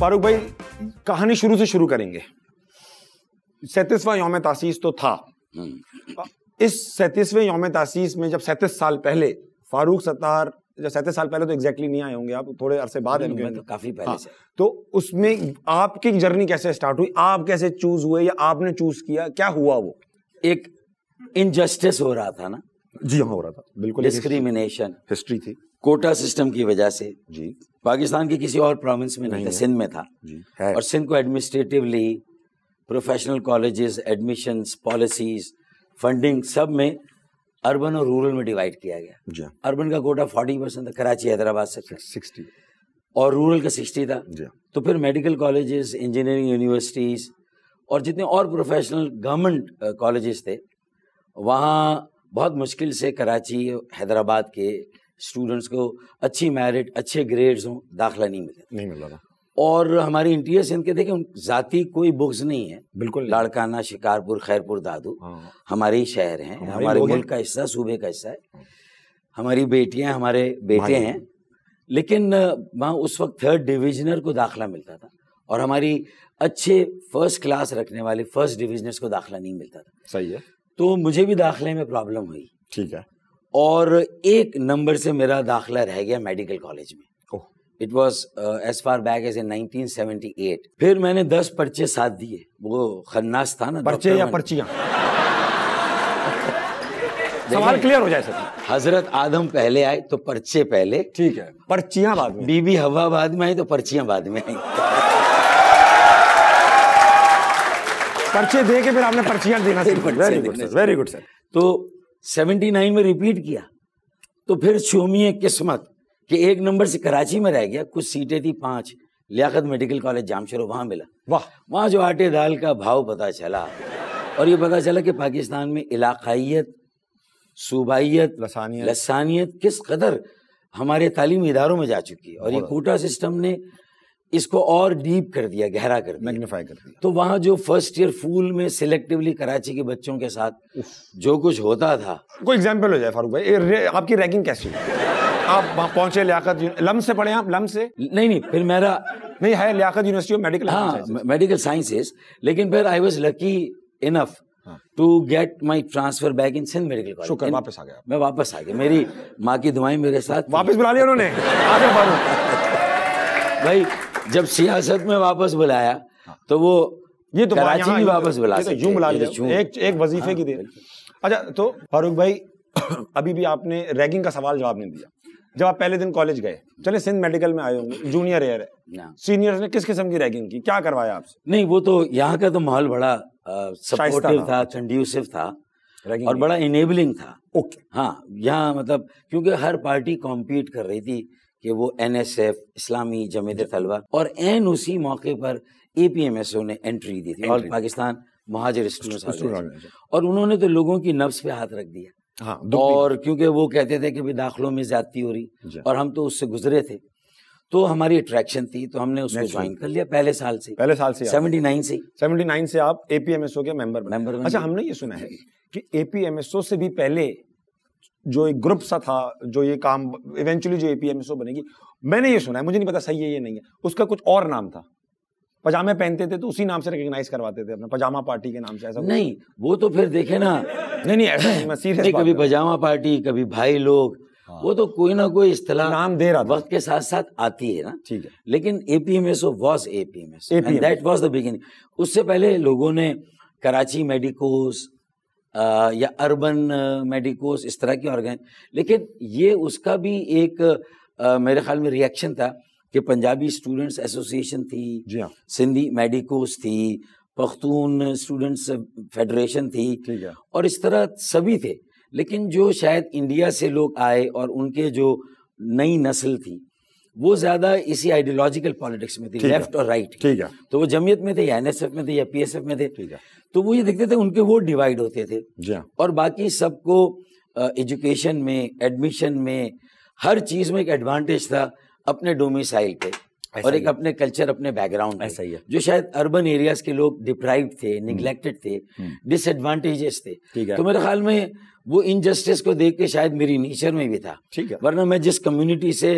फारूक भाई कहानी शुरू से शुरू करेंगे सैतीसवा योम तासीस तो था इस सैतीसवें योम तासीस में जब सैतीस साल पहले फारूक सत्तार जब सैतीस साल पहले तो एग्जैक्टली नहीं आए होंगे आप थोड़े अरसे बाद तो काफी पहले हाँ, से तो उसमें आपकी जर्नी कैसे स्टार्ट हुई आप कैसे चूज हुए या आपने चूज किया क्या हुआ वो एक इनजस्टिस हो रहा था ना जी हाँ हो रहा था बिल्कुल डिस्क्रिमिनेशन हिस्ट्री थी कोटा सिस्टम की वजह से जी पाकिस्तान के किसी और प्रोविंस में नहीं, नहीं था सिंध में था जी, और सिंध को administratively professional colleges admissions policies funding सब में अर्बन और रूरल में डिवाइड किया गया अर्बन का कोटा फोर्टी परसेंट था कराची हैदराबाद से सिक्सटी और रूरल का सिक्सटी था तो फिर मेडिकल कॉलेजेस इंजीनियरिंग यूनिवर्सिटीज़ और जितने और प्रोफेशनल गवर्नमेंट कॉलेज थे वहाँ बहुत मुश्किल से कराची हैदराबाद के स्टूडेंट्स को अच्छी मेरिट अच्छे ग्रेड्स हों दाखिला नहीं मिले नहीं मिल रहा और हमारे इंटीरियर सिंध के देखें जाती कोई बुक्स नहीं है बिल्कुल लाड़काना शिकारपुर खैरपुर दादू हाँ। हमारे ही शहर हैं हमारे मुल्क का हिस्सा सूबे का हिस्सा है हाँ। हमारी बेटियां हमारे बेटे हैं लेकिन वहाँ उस वक्त थर्ड डिविजनर को दाखिला मिलता था और हमारी अच्छे फर्स्ट क्लास रखने वाले फर्स्ट डिविजनर्स को दाखिला नहीं मिलता था सही है तो मुझे भी दाखिले में प्रॉब्लम हुई ठीक है और एक नंबर से मेरा दाखिला रह गया मेडिकल कॉलेज में it was as far back as in 1978 फिर मैंने दस पर्चे साथ दिए वो खन्नास था ना पर्चे या पर्चियाँ सवाल क्लियर हो जाए सर हजरत आदम पहले आए तो पर्चे पहले ठीक है पर्चियां बाद में बीबी हवा बाद में आई तो पर्चियां बाद में आई पर्चे दे के फिर आपने पर्चियां देना very good sir very good sir तो सेवेंटी नाइन में रिपीट किया तो फिर शोमी किस्मत कि एक नंबर से कराची में रह गया कुछ सीटें थी पांच लियाकत मेडिकल कॉलेज जामशोर वहां मिला वाह वहाँ जो आटे दाल का भाव पता चला और ये पता चला कि पाकिस्तान में इलाकाइत सूबाइत लसानियत लसानियत किस कदर हमारे तालीमी इदारों में जा चुकी है और ये कोटा सिस्टम ने इसको और डीप कर दिया गहरा कर दिया मैग्नीफाई कर दिया तो वहाँ जो फर्स्ट ईयर फूल में सिलेक्टिवली कराची के बच्चों के साथ जो कुछ होता था कोई एग्जाम्पल हो जाए फारूक भाई आपकी रैंकिंग कैसी है आप वहाँ पहुंचे लियाकत लम से पढ़े आप लम से नहीं नहीं फिर मेरा नहीं है लियाकत यूनिवर्सिटी ऑफ मेडिकल हाँ मेडिकल साइंसेस लेकिन फिर I was lucky enough to get my transfer back in Sindh medical college शुक्र वापस आ गया मैं वापस आ गया मेरी माँ की दुआएं मेरे साथ वापस बुला लिया उन्होंने भाई जब सियासत में वापस बुलाया तो वो ये तो कराची भी वापस बुला तो सकते यूं बुला तो एक एक वजीफे हाँ, की देर अच्छा तो फारूक भाई अभी भी आपने रैगिंग का सवाल जवाब नहीं दिया जब आप पहले दिन कॉलेज गए चले सिंध मेडिकल में आए होंगे जूनियर एयर है सीनियर्स ने किस किस्म की रैगिंग की क्या करवाया आपसे नहीं वो तो यहाँ का तो माहौल बड़ा सपोर्टिव था कंड्यूसिव था और बड़ा इनेबलिंग था ओके हाँ यहाँ मतलब क्योंकि हर पार्टी कॉम्पीट कर रही थी कि वो N S F Islami Jamiat Talaba और एन उसी मौके पर A P M S O ने एंट्री दी थी और पाकिस्तान महाजर स्टूडेंट और उन्होंने तो लोगों की नफ्स पे हाथ रख दिया हाँ, और क्योंकि वो कहते थे कि भाई दाखिलों में ज्यादती हो रही और हम तो उससे गुजरे थे तो हमारी अट्रैक्शन थी तो हमने उसको ज्वाइन कर लिया पहले साल से पहले साल से सेवेंटी नाइन से सेवेंटी नाइन से आप एपीएमएसओ के मेंबर बने अच्छा हमने ये सुना है कि एपीएमएसओ से भी पहले जो एक ग्रुप सा था जो ये काम इवेंचुअली जो ए पी बनेगी मैंने ये सुना है मुझे नहीं पता सही है ये नहीं है उसका कुछ और नाम था पजामे पहनते थे तो उसी नाम से रिकग्नाइज करवाते थे अपना पजामा पार्टी के नाम से ऐसा नहीं वो तो फिर देखे ना नहीं नहीं ऐसा नहीं मैं सीरियस कभी पजामा पार्टी कभी भाई लोग हाँ। वो तो कोई ना कोई इस्तेलाह नाम दे रहा वक्त के साथ साथ आती है ना ठीक है लेकिन APMS was APMS and that was the beginning उससे पहले लोगों ने कराची मेडिकोस या अर्बन मेडिकोस इस तरह की ऑर्गेन लेकिन ये उसका भी एक आ, मेरे ख्याल में रिएक्शन था कि पंजाबी स्टूडेंट्स एसोसिएशन थी जी हाँ सिंधी मेडिकोस थी पख्तून स्टूडेंट्स फेडरेशन थी ठीक है और इस तरह सभी थे लेकिन जो शायद इंडिया से लोग आए और उनके जो नई नस्ल थी वो ज्यादा इसी आइडियोलॉजिकल पॉलिटिक्स में थे लेफ्ट और राइट ठीक है तो वो जमीयत में थे या एनएसएफ में थे या पीएसएफ में थे ठीक है तो वो ये देखते थे उनके वोट डिवाइड होते थे हाँ। और बाकी सबको एजुकेशन में एडमिशन में हर चीज में एक एडवांटेज था अपने डोमिसाइल पे और एक अपने कल्चर अपने बैकग्राउंड ऐसा ही है जो शायद अर्बन एरियाज के लोग डिप्राइव थे निग्लेक्टेड हम्म। थे डिसएडवांटेजेस हम्म। थे तो मेरे ख्याल में वो इनजस्टिस को देख के शायद मेरी नेचर में भी था ठीक है वरना मैं जिस कम्युनिटी से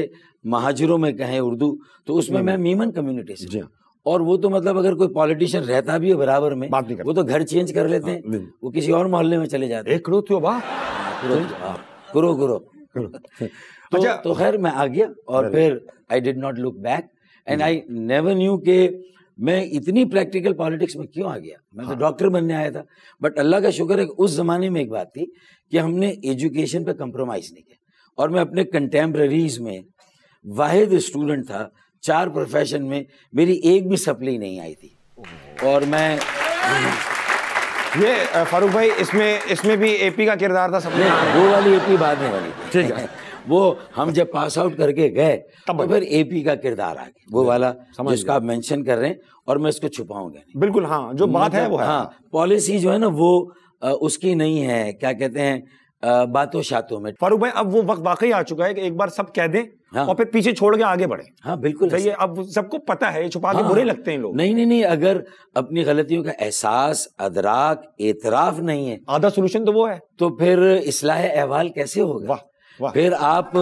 महाजरों में कहें उर्दू तो उसमें मैं हम्म। मीमन कम्युनिटी से और वो तो मतलब अगर कोई पॉलिटिशियन रहता भी है बराबर में बात नहीं वो तो घर चेंज कर लेते हैं हाँ, वो किसी और मोहल्ले में चले जाते हैं करो क्यों वाह करो करो तो, हाँ। तो, अच्छा। तो खैर मैं आ गया और फिर I did not look back and I never knew के मैं इतनी प्रैक्टिकल पॉलिटिक्स में क्यों आ गया मैं तो डॉक्टर हाँ। बनने आया था बट अल्लाह का शुक्र है उस जमाने में एक बात थी कि हमने एजुकेशन पे कंप्रोमाइज़ नहीं किया और मैं अपने कंटेम्प्रेरीज में वाहिद स्टूडेंट था चार प्रोफेशन में मेरी एक भी सप्ली नहीं आई थी और मैं ये फारूक भाई इसमें इसमें भी एपी का किरदार था सप्ली वो वाली एपी बाद में वाली ठीक है वो हम जब पास आउट करके गए तब तो फिर एपी का किरदार आ गया वो वाला जिसका आप मेंशन कर रहे हैं और मैं इसको छुपाऊंगा बिल्कुल हाँ जो बात है वो मतलब, हाँ पॉलिसी जो है ना वो उसकी नहीं है क्या कहते हैं बातों शातों में फारूक भाई अब वो वक्त वाकई आ चुका है कि एक बार सब कह दें हाँ। और फिर पीछे छोड़ के आगे बढ़े हाँ बिल्कुल सही है अब सबको पता है छुपा हाँ, बुरे लगते हैं लोग नहीं नहीं नहीं अगर अपनी गलतियों का एहसास अदराक एतराफ नहीं है आधा सोल्यूशन तो वो है तो फिर इसलाह अहवाल कैसे होगा वाह फिर आप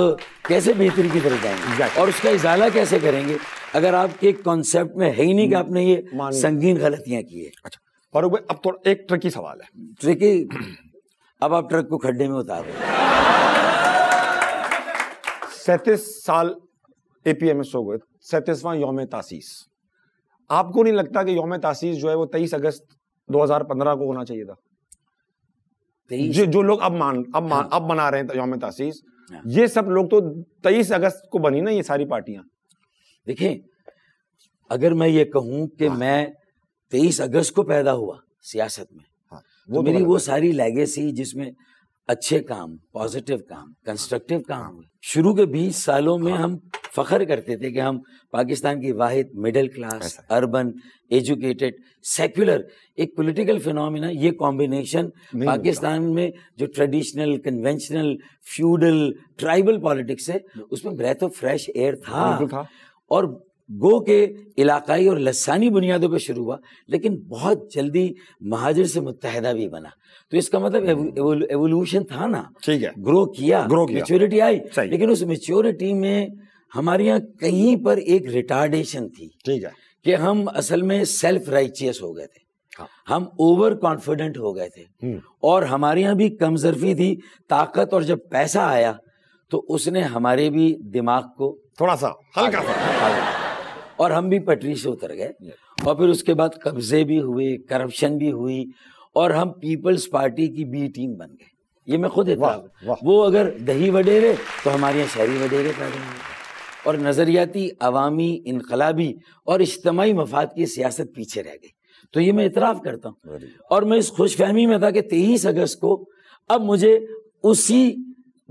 कैसे बेहतरी की तरफ जाएंगे और उसका इजाला कैसे करेंगे अगर आपके कॉन्सेप्ट में है ही नहीं कि hmm. आपने ये संगीन गलतियां की है अच्छा फारूक भाई अब थोड़ा एक ट्रिकी सवाल है ट्रिकी अब आप ट्रक को खड्डे में उतार ए पी एम एस हो गए सैतीसवां योम तासीस आपको नहीं लगता कि योम तासीस जो है वो तेईस अगस्त 2015 को होना चाहिए था जो, जो लोग अब मान अब मान हाँ। अब मना रहे हैं योम तासीस हाँ। ये सब लोग तो तेईस अगस्त को बनी ना ये सारी पार्टियां देखिए अगर मैं ये कहूं कि हाँ। मैं तेईस अगस्त को पैदा हुआ सियासत में हाँ, तो वो तो मेरी वो सारी लेगेसी जिसमें अच्छे काम पॉजिटिव काम कंस्ट्रक्टिव हाँ। काम शुरू के 20 सालों में हाँ। हम फख्र करते थे कि हम पाकिस्तान की वाहिद middle class urban educated secular एक पॉलिटिकल फिनोमिना ये कॉम्बिनेशन पाकिस्तान में जो traditional conventional feudal tribal politics है उसमें ब्रेथ ऑफ फ्रेश एयर था, था। और गो के इलाकाई और लसानी बुनियादों पर शुरू हुआ लेकिन बहुत जल्दी महाजर से मुतहदा भी बना तो इसका मतलब एवोल्यूशन हम्म। था ना ठीक है ग्रो किया ग्रो किया मेच्योरिटी आई लेकिन उस मेच्योरिटी में हमारे यहाँ कहीं पर एक रिटार्डेशन थी ठीक है कि हम असल में सेल्फ राइचियस हो गए थे हाँ। हम ओवर कॉन्फिडेंट हो गए थे हम्म। और हमारे यहाँ भी कमजरफी थी ताकत और जब पैसा आया तो उसने हमारे भी दिमाग को थोड़ा सा हल्का सा और हम भी पटरी से उतर गए और फिर उसके बाद कब्जे भी हुए करप्शन भी हुई और हम पीपल्स पार्टी की बी टीम बन गए ये मैं खुद इतना वो अगर दही वडेरे तो हमारे यहाँ शहरी वडेरे पैदा और नज़रियाती अवामी इनकलाबी और इज्तमाही मफाद की सियासत पीछे रह गई तो ये मैं इतराफ़ करता हूँ और मैं इस खुश फहमी में था कि तेईस अगस्त को अब मुझे उसी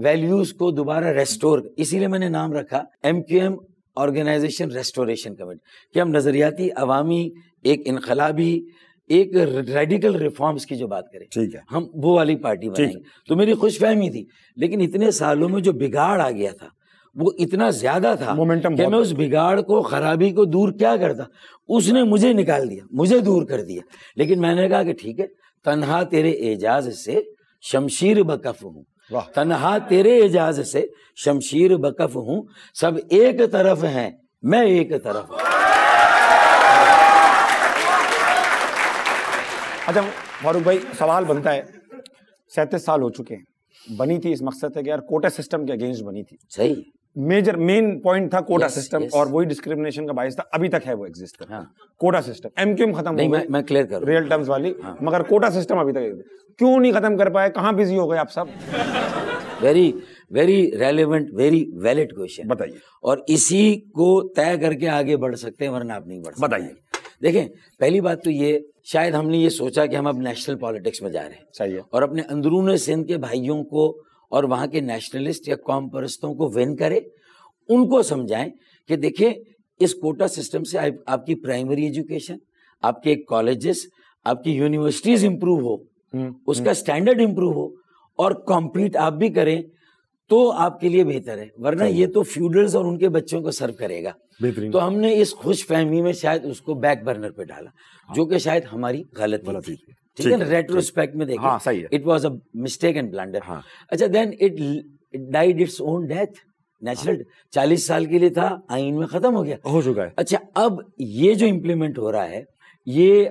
वैल्यूज़ को दोबारा रेस्टोर इसीलिए मैंने नाम रखा M Q M organization restoration committee कि हम नज़रियाती अवामी एक इनकलाबी एक रेडिकल रिफॉर्म्स की जो बात करें ठीक है हम वो वाली पार्टी बनाएंगे तो मेरी खुश फहमी थी लेकिन इतने सालों में जो बिगाड़ आ गया था वो इतना ज्यादा था मोमेंटम कि मैं उस बिगाड़ को खराबी को दूर क्या करता उसने मुझे निकाल दिया मुझे दूर कर दिया लेकिन मैंने कहा कि ठीक है तनहा तेरे एजाज से शमशीर बकफ हूँ तनहा तेरे एजाज से शमशीर बकफ हूँ सब एक तरफ हैं मैं एक तरफ हूँ अच्छा फारूक भाई सवाल बनता है सैंतीस साल हो चुके हैं बनी थी इस मकसद से कि यार कोटा सिस्टम के अगेंस्ट बनी थी सही मेजर मेन पॉइंट था कोटा सिस्टम yes. और वही डिस्क्रिमिनेशन का बायस था अभी तक है वो एग्जिस्ट करता हाँ. कोटा सिस्टम एमक्यूएम खत्म हो गई मैं क्लियर कर रियल टर्म्स वाली हाँ. मगर कोटा सिस्टम अभी तक क्यों नहीं खत्म कर पाए कहाँ बिजी हो गए आप सब very very relevant very valid question बताइए और इसी को तय करके आगे बढ़ सकते हैं वरना आप नहीं बढ़ बताइए देखें पहली बात तो ये शायद हमने ये सोचा कि हम अब नेशनल पॉलिटिक्स में जा रहे हैं सही है और अपने अंदरूनी सिंध के भाइयों को और वहां के नेशनलिस्ट या कौम परस्तों को विन करें उनको समझाएं कि देखिए इस कोटा सिस्टम से आप, आपकी प्राइमरी एजुकेशन आपके कॉलेजेस आपकी यूनिवर्सिटीज इंप्रूव हो हम्म, उसका स्टैंडर्ड इम्प्रूव हम्म। हो और कॉम्पीट आप भी करें तो आपके लिए बेहतर है वरना ये तो फ्यूडल्स और उनके बच्चों को सर्व करेगा तो हमने इस खुश फहमी में शायद उसको बैक बर्नर पे डाला हाँ। जो कि शायद हमारी गलत थी ठीक है रेट्रोस्पेक्ट में देखा हाँ, सही है it was a mistake and blunder अच्छा then it died its own death natural चालीस साल के लिए था आइन में खत्म हो गया हो चुका है अच्छा अब ये जो इम्प्लीमेंट हो रहा है ये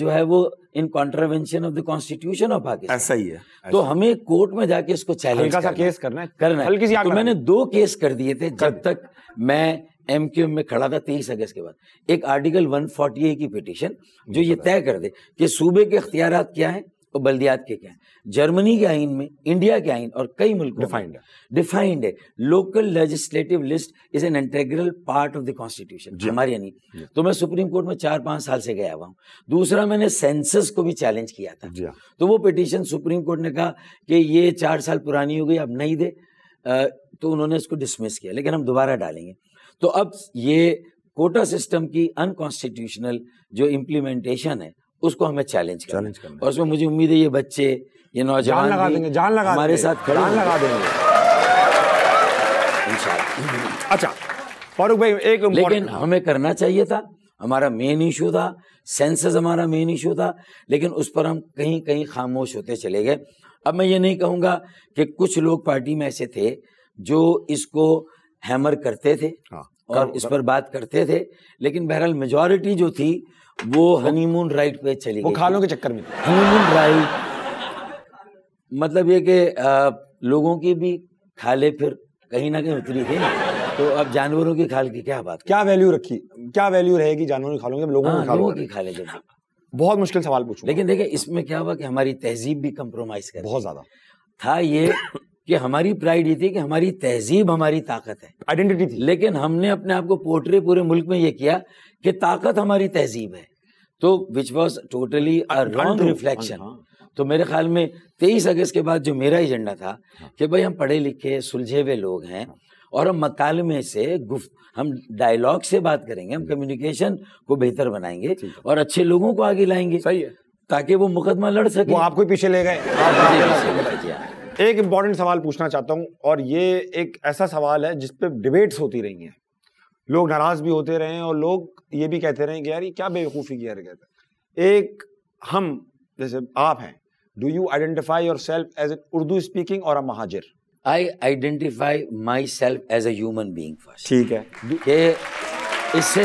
जो है वो in contravention of the constitution of Pakistan ऐसा ही है तो हमें कोर्ट में जाके इसको चैलेंज करना, करना है करना है तो मैंने दो केस कर दिए थे जब तक मैं एम क्यू में खड़ा था तेईस अगस्त के बाद एक आर्टिकल वन फोर्टी ए की पिटिशन जो ये तय कर दे कि सूबे के अख्तियार क्या हैं और बल्दियात के क्या हैं जर्मनी के आइन में इंडिया के आइन और कई मुल्क डिफाइंड है डिफाइंड है local legislative list is an integral part of the constitution हमारे यानी तो मैं सुप्रीम कोर्ट में चार पांच साल से गया हुआ हूँ दूसरा मैंने सेंसस को भी चैलेंज किया था तो वो पिटिशन सुप्रीम कोर्ट ने कहा कि ये चार साल पुरानी हो गई अब नहीं दे तो उन्होंने इसको डिसमिस किया लेकिन हम दोबारा डालेंगे तो अब ये कोटा सिस्टम की अनकॉन्स्टिट्यूशनल जो इम्प्लीमेंटेशन है उसको हमें चैलेंज करना है और उसमें मुझे उम्मीद है ये बच्चे ये नौजवान लगा देंगे जान लगा हमारे साथ जान लगा देंगे अच्छा फारूक भाई एक लेकिन हमें करना चाहिए था हमारा मेन इशू था सेंसस हमारा मेन इशू था लेकिन उस पर हम कहीं कहीं खामोश होते चले गए अब मैं ये नहीं कहूँगा कि कुछ लोग पार्टी में ऐसे थे जो इसको हैमर करते थे हाँ, और हाँ। इस पर बात करते थे लेकिन बहरहाल मेजोरिटी जो थी वो हनीमून राइट पे चली वो खालों के चक्कर में हनीमून राइट मतलब ये कि लोगों की भी खाले फिर कहीं ना कहीं उतरी थी तो अब जानवरों की खाल की क्या बात क्या वैल्यू रखी क्या वैल्यू रहेगी जानवरों की खालों की लोगों आ, हाँ, की खाले जब बहुत मुश्किल सवाल पूछूं लेकिन देखिए इसमें क्या हुआ कि हमारी तहजीब भी कम्प्रोमाइज कर बहुत ज्यादा था ये कि हमारी प्राइड ये थी कि हमारी तहजीब हमारी ताकत है आइडेंटिटी थी लेकिन हमने अपने आप को पोर्ट्रे पूरे मुल्क में ये किया कि ताकत हमारी तहजीब है तो which was totally wrong reflection तो मेरे ख्याल में तेईस अगस्त के बाद जो मेरा एजेंडा था हाँ। कि भाई हम पढ़े लिखे सुलझे हुए लोग हैं हाँ। और हम मकालमे से गुफ्त हम डायलॉग से बात करेंगे हम कम्युनिकेशन को बेहतर बनाएंगे और अच्छे लोगों को आगे लाएंगे सही है ताकि वो मुकदमा लड़ सके वो आपको पीछे ले गए एक इम्पॉर्टेंट सवाल पूछना चाहता हूँ और ये एक ऐसा सवाल है जिस पे डिबेट्स होती रही हैं लोग नाराज़ भी होते रहे हैं और लोग ये भी कहते रहे हैं कि यार ये क्या बेवकूफ़ी की हरकत है एक हम जैसे आप हैं do you identify yourself as a Urdu speaking और a Muhajir I identify myself as a human being first ठीक है इससे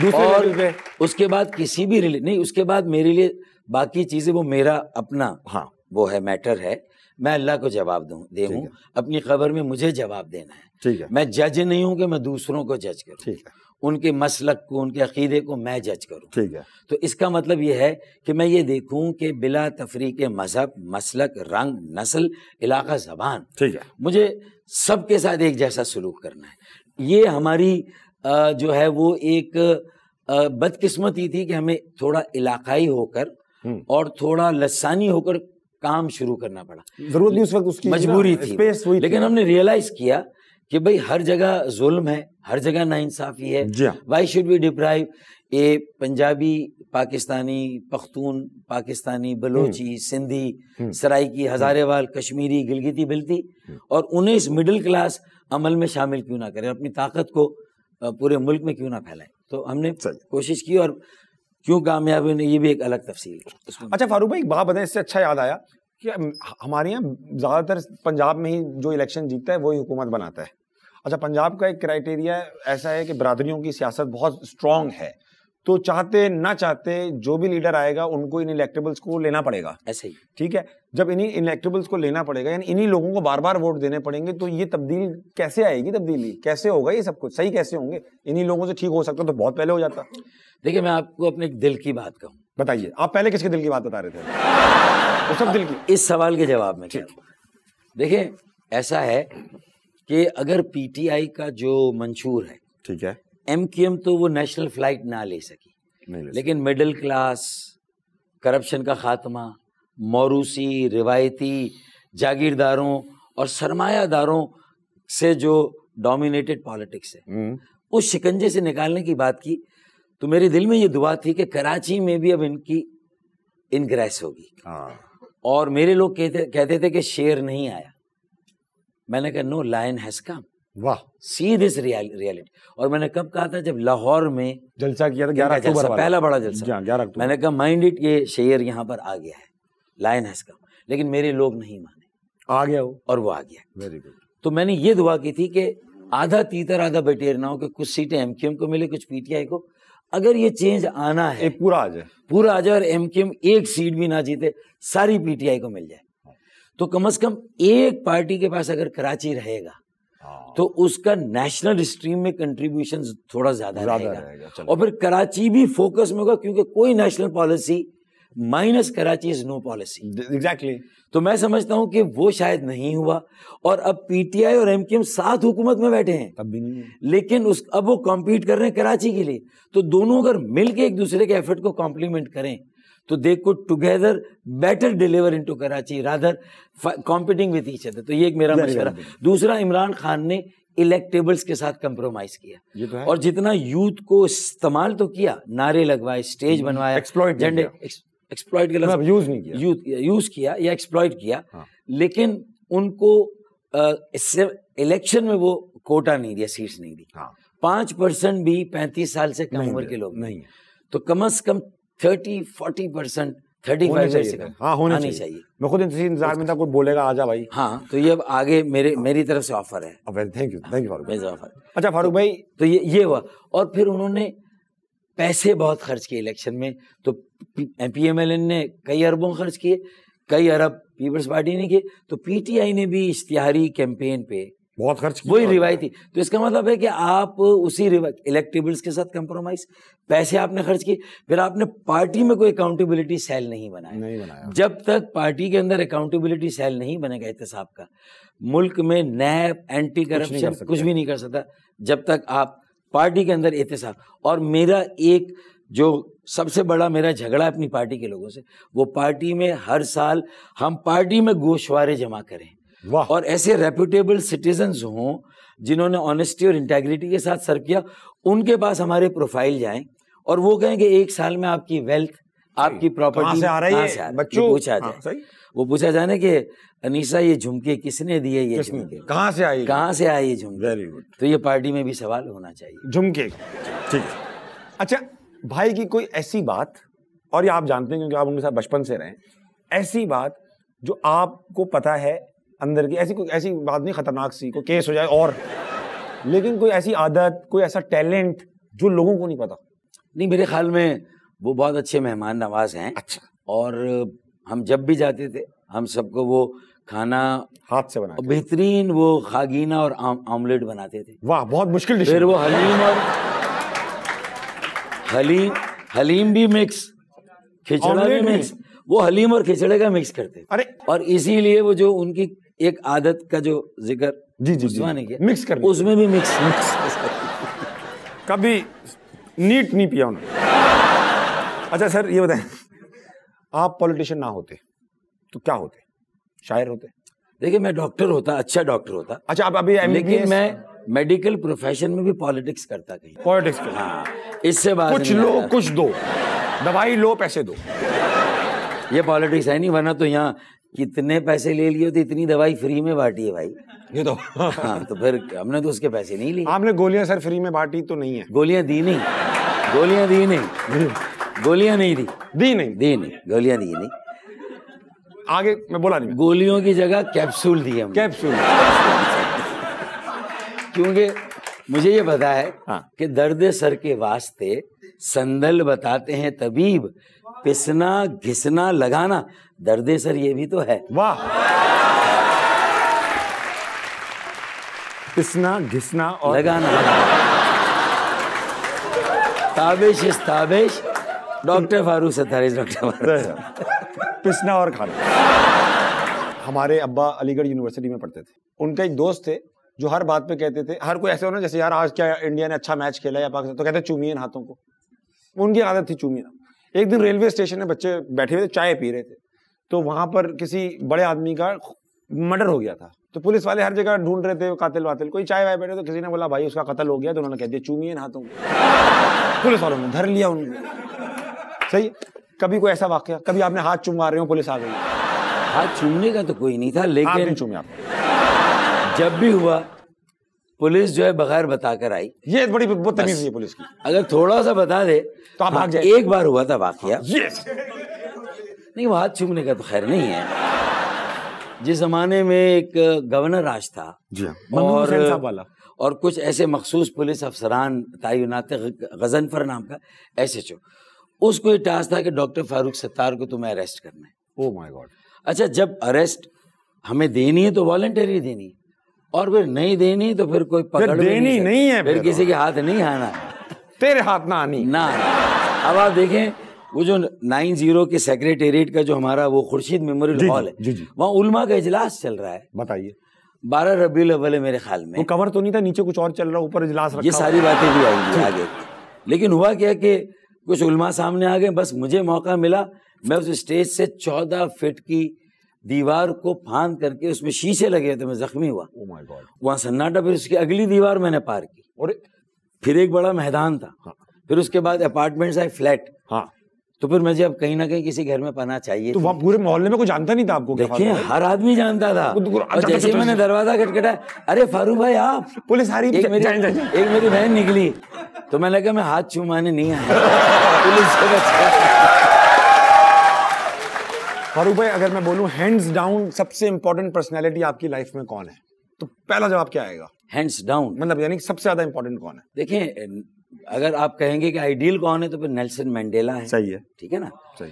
दूसरे और उसके बाद किसी भी नहीं उसके बाद मेरे लिए बाकी चीज़ें वो मेरा अपना हाँ वो है मैटर है मैं अल्लाह को जवाब दू दे हूँ अपनी खबर में मुझे जवाब देना है ठीक है मैं जज नहीं हूँ कि मैं दूसरों को जज करूँ ठीक है उनके मसलक को उनके अकीदे को मैं जज करूँ ठीक है तो इसका मतलब यह है कि मैं ये देखूँ कि बिला तफरी के मज़हब मसलक रंग नस्ल इलाका जबान ठीक है मुझे सबके साथ एक जैसा सलूक करना है ये हमारी जो है वो एक बदकिस्मती थी कि हमें थोड़ा इलाकाई होकर हम्म। और थोड़ा लसानी होकर काम शुरू करना पड़ा जरूरत भी उस वक्त उसकी मजबूरी थी स्पेस हुई लेकिन हमने रियलाइज किया कि भाई हर जगह जुल्म है हर जगह ना इंसाफी है why should be deprive a Punjabi Pakistani Pakhtun Pakistani Balochi Sindhi Saraiki Hazarewal Kashmiri Gilgiti Balti और उन्हें इस मिडिल क्लास अमल में शामिल क्यों ना करें अपनी ताकत को पूरे मुल्क में क्यों ना फैलाएं तो हमने कोशिश की और क्यों कामयाब नहीं ये भी एक अलग तफसील है अच्छा, अच्छा फारूक भाई एक बात बताएं इससे अच्छा याद आया कि हमारे यहाँ ज़्यादातर पंजाब में ही जो इलेक्शन जीतता है वही हुकूमत बनाता है अच्छा पंजाब का एक क्राइटेरिया ऐसा है कि बरदरीों की सियासत बहुत स्ट्रांग है तो चाहते ना चाहते जो भी लीडर आएगा उनको इन इलेक्टेबल्स को लेना पड़ेगा ऐसे ही ठीक है जब इन्हीं इलेक्टेबल्स को लेना पड़ेगा यानी इन्हीं लोगों को बार बार वोट देने पड़ेंगे तो ये तब्दील कैसे आएगी तब्दीली कैसे होगा ये सब कुछ सही कैसे होंगे इन्हीं लोगों से ठीक हो सकता तो बहुत पहले हो जाता देखिए मैं आपको अपने दिल की बात कहूँ बताइए आप पहले किसके दिल की बात बता रहे थे वो सब दिल की इस सवाल के जवाब में देखिए ऐसा है कि अगर पीटीआई का जो मंशूर है ठीक है एम तो वो नेशनल फ्लाइट ना ले सकी ले लेकिन मिडिल क्लास करप्शन का खात्मा मौरूसी रिवायती जागीरदारों और सरमायादारों से जो डोमिनेटेड पॉलिटिक्स है हम्म। उस शिकंजे से निकालने की बात की तो मेरे दिल में ये दुआ थी कि कराची में भी अब इनकी इनग्रेस होगी हाँ। और मेरे लोग कहते कहते थे कि शेर नहीं आया मैंने कहा नो लायन हैज कम वाह सी दिस रियलिटी और मैंने कब कहा था जब लाहौर में जलसा किया था ग्यारह अक्टूबर पहला बड़ा जलसा हाँ, ग्यारह अक्टूबर मैंने कहा माइंड इट ये शेर यहाँ पर आ गया है लायन हैज कम लेकिन मेरे लोग नहीं माने आ गया वो और वो आ गया वेरी गुड तो मैंने ये दुआ की थी कि आधा तीतर आधा बटेर ना हो कि कुछ सीटें एमक्यूएम को मिले कुछ पीटीआई को अगर ये चेंज आना है पूरा आ जाए पूरा आ जाए और एम एक सीट भी ना जीते सारी पीटीआई को मिल जाए हाँ। तो कम से कम एक पार्टी के पास अगर कराची रहेगा हाँ। तो उसका नेशनल स्ट्रीम में कंट्रीब्यूशन थोड़ा ज्यादा रहेगा, रहेगा और फिर कराची भी फोकस में होगा क्योंकि कोई national policy minus Karachi is no policy exactly तो मैं समझता हूं कि वो शायद नहीं हुआ और अब पीटीआई और एमकेएम साथ हुकूमत में बैठे हैं तब भी नहीं लेकिन उस अब वो कॉम्पीट कर रहे हैं कराची के लिए तो दोनों अगर मिलके एक दूसरे के एफर्ट को कॉम्प्लीमेंट करें तो देखो could together better deliver into Karachi rather competing with each other तो ये एक मेरा मशवरा दूसरा इमरान खान ने इलेक्टेबल्स के साथ कंप्रोमाइज किया तो और जितना यूथ को इस्तेमाल तो किया नारे लगवाए स्टेज हम्म, बनवाया झंडे एक्सप्लॉइट गलत यूज नहीं किया यूज किया या एक्सप्लॉइट किया हाँ. लेकिन उनको इलेक्शन में वो कोटा नहीं दिया सीट्स नहीं दी हाँ. पांच परसेंट भी पैंतीस साल से कम उम्र के लोग नहीं तो कम अज कम thirty forty percent thirty five से कम हाँ होना नहीं चाहिए मैं खुद इंतजार में था कोई बोलेगा आजा भाई हाँ तो ये अब आगे मेरे मेरी तरफ से ऑफर है thank you thank you Farooq offer अच्छा फारूक भाई तो ये ये हुआ और फिर उन्होंने पैसे बहुत खर्च किए इलेक्शन में तो पी एम एल एन ने कई अरबों खर्च किए कई अरब पीपल्स पार्टी ने किए तो पीटीआई ने भी इश्तिहारी कैंपेन पे बहुत खर्च वही रिवायती तो इसका मतलब है कि आप उसी इलेक्टेबल्स के साथ कंप्रोमाइज पैसे आपने खर्च किए फिर आपने पार्टी में कोई अकाउंटेबिलिटी सेल नहीं बनाया नहीं बनाया जब तक पार्टी के अंदर अकाउंटेबिलिटी सेल नहीं बनेगा एहतसाब का मुल्क में नैब एंटी करप्शन कुछ भी नहीं कर सकता जब तक आप पार्टी के अंदर एहतसाब और मेरा एक जो सबसे बड़ा मेरा झगड़ा है अपनी पार्टी के लोगों से वो पार्टी में हर साल हम पार्टी में गोशवारे जमा करें और ऐसे रेप्यूटेबल सिटीजन हों जिन्होंने ऑनेस्टी और इंटेग्रिटी के साथ सर्व किया उनके पास हमारे प्रोफाइल जाएं और वो कहें कि एक साल में आपकी वेल्थ आपकी प्रॉपर्टी से आ रही है बच्चों पूछा हाँ, जाए हाँ, वो पूछा जाए ना कि अनीसा ये झुमके किसने दिए ये झुमके कहाँ से आई कहाँ से आए ये झुमके वेरी गुड तो ये पार्टी में भी सवाल होना चाहिए झुमके ठीक अच्छा भाई की कोई ऐसी बात और ये आप जानते हैं क्योंकि आप उनके साथ बचपन से रहे ऐसी बात जो आपको पता है अंदर की ऐसी कोई ऐसी बात नहीं खतरनाक सी कोई केस हो जाए और लेकिन कोई ऐसी आदत कोई ऐसा टैलेंट जो लोगों को नहीं पता नहीं मेरे ख्याल में वो बहुत अच्छे मेहमान नवाज हैं अच्छा और हम जब भी जाते थे हम सबको वो खाना हाथ से बना बेहतरीन वो खागीना और आम, आमलेट बनाते थे वाह बहुत मुश्किल फिर वो हलीम और हलीम हलीम भी मिक्स खिचड़ा भी मिक्स वो हलीम और खिचड़े का मिक्स करते अरे और इसीलिए वो जो उनकी एक आदत का जो जिक्र जी जी, जी ने किया मिक्स कर उसमें भी मिक्स मिक्स कभी नीट नहीं पिया उन्होंने अच्छा सर ये बताएं आप पॉलिटिशियन ना होते तो क्या होते शायर होते देखिए मैं डॉक्टर होता अच्छा डॉक्टर होता अच्छा आप अभी लेकिन मैं मेडिकल प्रोफेशन में भी पॉलिटिक्स करता कहीं पॉलिटिक्स हाँ इससे बात कुछ लो कुछ दो दवाई लो पैसे दो ये पॉलिटिक्स है नहीं वरना तो यहाँ कितने पैसे ले लिए तो इतनी दवाई फ्री में बांटी है भाई ये तो हाँ तो फिर हमने तो उसके पैसे नहीं लिए आपने गोलियां सर फ्री में बांटी तो नहीं है गोलियां दी नहीं गोलियां दी नहीं गोलियां नहीं दी दी नहीं दी नहीं गोलियां दी नहीं आगे मैं बोला नहीं गोलियों की जगह कैप्सूल दिए कैप्सूल क्योंकि मुझे ये पता है हाँ। कि दर्द सर के वास्ते संदल बताते हैं तबीब पिसना घिसना लगाना दर्द सर ये भी तो है वाह पिसना घिसना और लगाना, लगाना। ताबिश इस ताबिश डॉक्टर फारूक सत्तारी डॉक्टर फारूक पिसना और खाना हमारे अब्बा अलीगढ़ यूनिवर्सिटी में पढ़ते थे उनका एक दोस्त थे जो हर बात पे कहते थे हर कोई ऐसे हो ना जैसे यार आज क्या इंडिया ने अच्छा मैच खेला या पाकिस्तान तो कहते चूमिए इन हाथों को उनकी आदत थी चूमिए एक दिन रेलवे स्टेशन में बच्चे बैठे हुए थे चाय पी रहे थे तो वहाँ पर किसी बड़े आदमी का मर्डर हो गया था तो पुलिस वाले हर जगह ढूंढ रहे थे कातिल वातिल कोई चाय वाय बैठे तो किसी ने बोला भाई उसका कत्ल हो गया तो उन्होंने कह दिया चूमिए इन हाथों को पुलिस वालों ने धर लिया उनको सही कभी कोई ऐसा वाक्य कभी आपने हाथ चुमवा रहे हो पुलिस आ गई हाथ चूमने का तो कोई नहीं था लेकिन चूमे आप जब भी हुआ पुलिस जो है बगैर बताकर आई ये बड़ी है पुलिस की अगर थोड़ा सा बता दे तो आप हाँ, भाग जाए एक बार हुआ था वाकया हाँ, नहीं वो हाथ चूमने का तो खैर नहीं है जिस जमाने में एक गवर्नर राज था जी हाँ, और वाला और कुछ ऐसे मखसूस पुलिस अफसरान तयनत गजनफर नाम का एस एच ओ उसको ये टास्क था कि डॉक्टर फारूक सत्तार को तुम्हें अरेस्ट करना है ओ माय गॉड अच्छा जब अरेस्ट हमें देनी है तो वॉल्टरी देनी है और फिर नहीं देनी तो फिर कोई पकड़ फिर देनी नहीं, नहीं है फिर किसी के हाथ नहीं आना तेरे हाथ ना आनी ना अब आप देखें वो जो नाइन जीरो के सेक्रेटेरिएट का जो हमारा वो खुर्शीद मेमोरियल हॉल है वहाँ उलमा का इजलास चल रहा है बताइए बारह रबी अव्वल है मेरे ख्याल में वो कवर तो नहीं था नीचे कुछ और चल रहा ऊपर इजलास ये सारी बातें भी आएंगी आगे लेकिन हुआ क्या कि कुछ उलमा सामने आ गए बस मुझे मौका मिला मैं उस स्टेज से चौदह फिट की दीवार को फांद करके उसमें शीशे लगे थे मैं जख्मी हुआ oh वहां सन्नाटा फिर उसकी अगली दीवार मैंने पार की और फिर एक बड़ा मैदान था हाँ। फिर उसके बाद अपार्टमेंट आए फ्लैट हाँ तो फिर मुझे अब कहीं ना कहीं किसी घर में पाना चाहिए तो वहाँ पूरे मोहल्ले में कोई जानता नहीं था आपको देखिए हर आदमी जानता था तो तो और अच्छा, जैसे अच्छा, मैंने अच्छा। दरवाजा खटखटाया अरे फारूक भाई आप पुलिस आ रही एक मेरी, एक मेरी बहन निकली तो मैंने कहा मैं हाथ चूमाने नहीं आया पुलिस फारूक भाई अगर मैं बोलूं हैंड्स डाउन सबसे इंपॉर्टेंट पर्सनैलिटी आपकी लाइफ में कौन है तो पहला जवाब क्या आएगा हैंड्स डाउन मतलब यानी सबसे ज्यादा इंपॉर्टेंट कौन है देखिए अगर आप कहेंगे कि आइडियल कौन है तो फिर नेल्सन मैंडेला है सही है ठीक है ना सही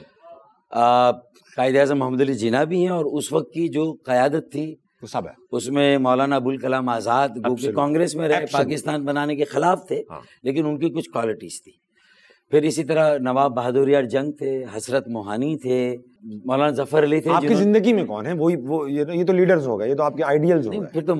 कायद अजम मोहम्मद अली जिना भी हैं और उस वक्त की जो क़्यादत थी तो सब है उसमें मौलाना अबुल कलाम आज़ाद कांग्रेस में रहे पाकिस्तान बनाने के खिलाफ थे हाँ। लेकिन उनकी कुछ क्वालिटीज थी फिर इसी तरह नवाब बहादुर यार जंग थे हसरत मोहानी थे मौलाना जफर अली थे आपकी जिंदगी में कौन है वो वो ये, तो- ये तो लीडर्स हो गए ये तो आपके आइडियल्स हो गए फिर तो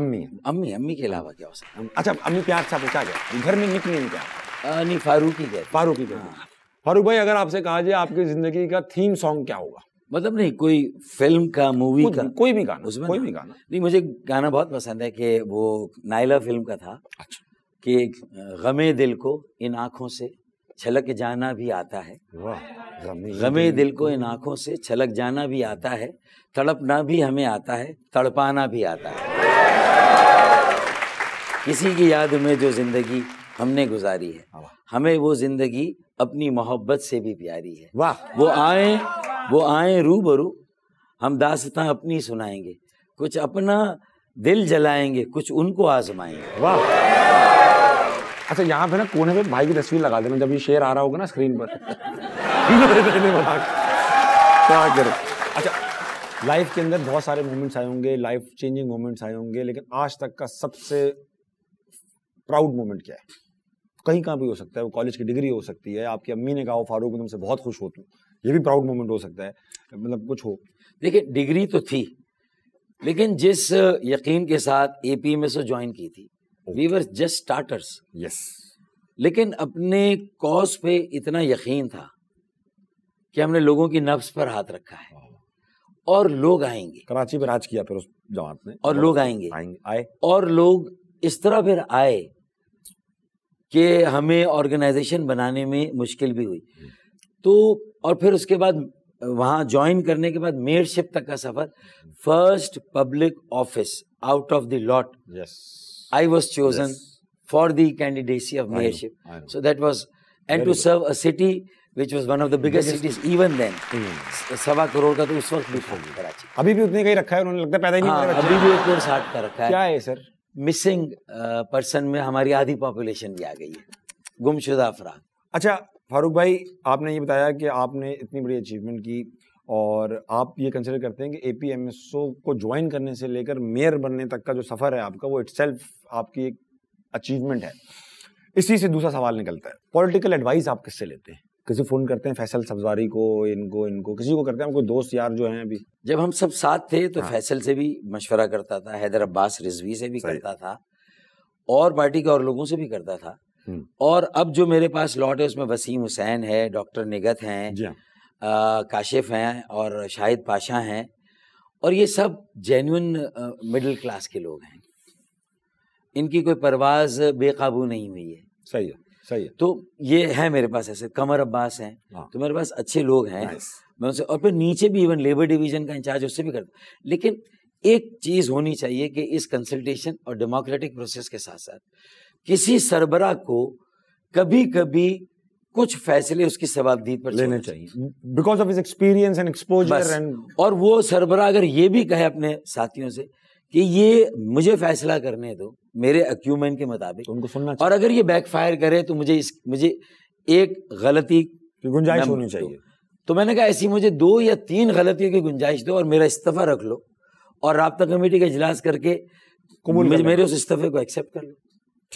अम्मी अम्मी अम्मी के अलावा क्या हो सकता अच्छा अम्मी प्यार से पूछा गया घर में निक नहीं क्या नहीं फारूकी गए फारूक गए हाँ। फारूक भाई अगर आपसे कहा जाए आपकी जिंदगी का थीम सॉन्ग क्या होगा मतलब नहीं कोई फिल्म का मूवी का कोई भी गाना उसमें कोई भी गाना नहीं मुझे गाना बहुत पसंद है कि वो नायला फिल्म का था अच्छा कि गमे दिल को इन आँखों से छलक जाना भी आता है गमे दिल को इन आँखों से छलक जाना भी आता है तड़पना भी हमें आता है तड़पाना भी आता है किसी की याद में जो ज़िंदगी हमने गुजारी है हमें वो ज़िंदगी अपनी मोहब्बत से भी प्यारी है वाह वो आए वो आए रू बरू हम दासता अपनी सुनाएंगे कुछ अपना दिल जलाएंगे कुछ उनको आजमाएंगे वाह अच्छा यहाँ पे ना कोने पे भाई की तस्वीर लगा देना जब ये शेर आ रहा होगा ना स्क्रीन पर क्या करें अच्छा लाइफ के अंदर बहुत सारे मोमेंट्स आए होंगे लाइफ चेंजिंग मोमेंट्स आए होंगे लेकिन आज तक का सबसे प्राउड मोमेंट क्या है कहीं कहाँ भी हो सकता है वो कॉलेज की डिग्री हो सकती है आपकी अम्मी ने कहा फारूक तुमसे बहुत खुश होती हूँ ये भी प्राउड मोमेंट हो सकता है मतलब कुछ हो देखिए डिग्री तो थी लेकिन जिस यकीन के साथ ए में से ज्वाइन की थी we were just starters yes लेकिन अपने कॉज पे इतना यकीन था कि हमने लोगों की नब्स पर हाथ रखा है और लोग आएंगे कराची में राज किया फिर उस जमात ने और लोग आएंगे आएंगे आए और लोग इस तरह फिर आए कि हमें ऑर्गेनाइजेशन बनाने में मुश्किल भी हुई हम्म। तो और फिर उसके बाद वहाँ ज्वाइन करने के बाद मेयरशिप तक का सफर first public office out of the lot yes I was chosen yes. for the candidacy of mayorship. I know, I know. So that was, and Very to serve good. a city which was one of the biggest cities even then. सवा करोड़ का तो उस वक्त भी था कराची अभी भी उतने का ही रखा है उन्होंने लगता है पैदा ही नहीं हाँ, अभी भी एक करोड़ साठ का रखा है क्या है सर मिसिंग पर्सन में हमारी आधी पॉपुलेशन भी आ गई है गुमशुदा अफरा अच्छा फारूक भाई आपने ये बताया कि आपने इतनी बड़ी अचीवमेंट की और आप ये कंसिडर करते हैं कि A P M S O को ज्वाइन करने से लेकर मेयर बनने तक का जो सफ़र है आपका वो इट आपकी एक अचीवमेंट है इसी से दूसरा सवाल निकलता है पॉलिटिकल एडवाइस आप किससे लेते हैं किसी फ़ोन करते हैं फैसल सब्जारी को इनको इनको किसी को करते हैं हमको दोस्त यार जो हैं अभी जब हम सब साथ थे तो हाँ। फैसल से भी मशवरा करता था हैदर अब्बास रिजवी से भी करता था और पार्टी के और लोगों से भी करता था हम्म। और अब जो मेरे पास लॉट है उसमें वसीम हुसैन है डॉक्टर निगत हैं हाँ। काशिफ हैं और शाहिद पाशा हैं और ये सब जेन्यून मिडिल क्लास के लोग हैं इनकी कोई परवाज बेकाबू नहीं हुई है सही है सही है तो ये है मेरे पास ऐसे कमर अब्बास हैं हाँ। तो मेरे पास अच्छे लोग हैं मैं उनसे और फिर नीचे भी इवन लेबर डिवीजन का इंचार्ज उससे भी करता लेकिन एक चीज़ होनी चाहिए कि इस कंसल्टेशन और डेमोक्रेटिक प्रोसेस के साथ साथ किसी सरबरा को कभी कभी कुछ फैसले उसकी सवालदीद पर लेने चाहिए because of experience and exposure and और वो सरबरा अगर ये भी कहे अपने साथियों से कि ये मुझे फैसला करने दो मेरे अक्यूमेंट के मुताबिक तो उनको सुनना और अगर ये बैकफायर करे तो मुझे इस मुझे एक गलती की गुंजाइश होनी चाहिए तो मैंने कहा ऐसी मुझे दो या तीन गलतियों की गुंजाइश दो और मेरा इस्तीफा रख लो और रबता कमेटी का इजलास करके मेरे उस इस्तीफे को एक्सेप्ट कर लो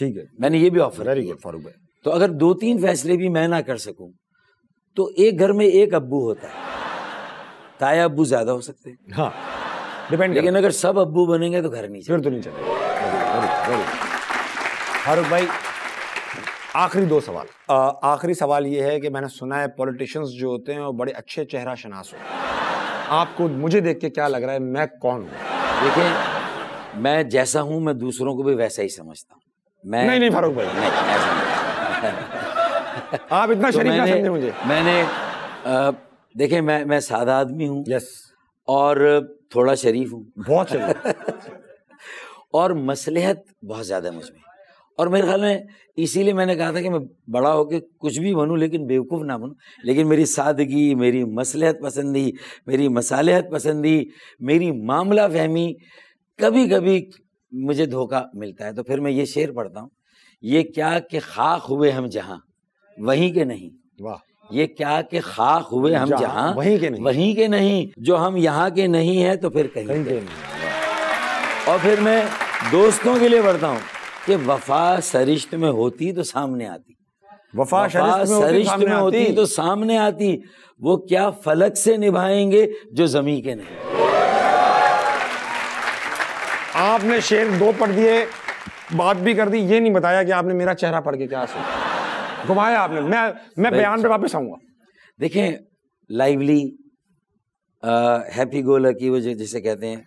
ठीक है मैंने ये भी ऑफर वेरी गुड फारूक भाई तो अगर दो तीन फैसले भी मैं ना कर सकूं तो एक घर में एक अब्बू होता है ताया अब्बू ज्यादा हो सकते हैं हाँ डिपेंड लेकिन अगर सब अब्बू बनेंगे तो घर नहीं फिर तो नहीं चलेगा फारूक भाई आखिरी दो सवाल आखिरी सवाल ये है कि मैंने सुना है पॉलिटिशियंस जो होते हैं वो बड़े अच्छे चेहरा शनास होते हैं आपको मुझे देख के क्या लग रहा है मैं कौन हूँ देखिए मैं जैसा हूँ मैं दूसरों को भी वैसा ही समझता हूँ मैं नहीं नहीं फारूक भाई नहीं ऐसा नहीं आप इतना तो शरीफ ना समझे मुझे मैंने देखे मैं मैं सादा आदमी हूँ यस और थोड़ा शरीफ हूँ बहुत शरीफ और मसलहत बहुत ज़्यादा मुझ में और मेरे ख्याल में इसीलिए मैंने कहा था कि मैं बड़ा होकर कुछ भी बनूँ लेकिन बेवकूफ़ ना बनूँ लेकिन मेरी सादगी मेरी मसलहत पसंदी मेरी मसालहत पसंदी मेरी मामला फहमी कभी कभी मुझे धोखा मिलता है तो फिर मैं ये शेर पढ़ता हूँ ये क्या के खाक हुए हम जहाँ वहीं के नहीं वाह ये क्या के खाक हुए हम जहाँ वहीं के नहीं वहीं के नहीं जो हम यहाँ के नहीं है तो फिर कहीं, कहीं के नहीं और फिर मैं दोस्तों के लिए बढ़ता हूँ कि वफा सरिश्त में होती तो सामने आती वफा, वफा सरिश्त में होती तो सामने आती वो क्या फलक से निभाएंगे जो जमी के नहीं आपने शेर दो पढ़ दिए बात भी कर दी ये नहीं बताया कि आपने मेरा चेहरा पढ़ के क्या सोचा घुमाया आपने मैं मैं बयान पे वापस आऊंगा देखें लाइवली हैप्पी गो लकी वो जिसे कहते हैं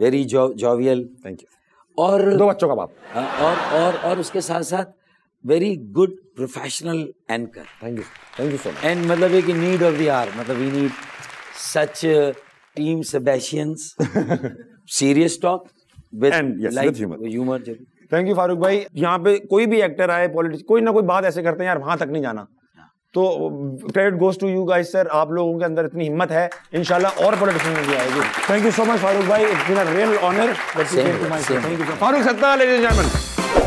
वेरी जॉवियल थैंक यू और दो बच्चों का बाप और और और उसके साथ साथ very good professional anchor thank you thank you so much and मतलब एक नीड ऑफ दी आर मतलब वी नीड सच टीम सबेशियंस serious talk with and humour light, with thank you Farooq भाई यहाँ पे कोई भी एक्टर आए पॉलिटिक्स कोई ना कोई बात ऐसे करते हैं यार वहां तक नहीं जाना हाँ। तो credit goes to you guys sir आप लोगों के अंदर इतनी हिम्मत है इनशाला और पॉलिटिशियन भी आएगी thank you so much Farooq भाई it's been a real honour Farooq Sattar ladies and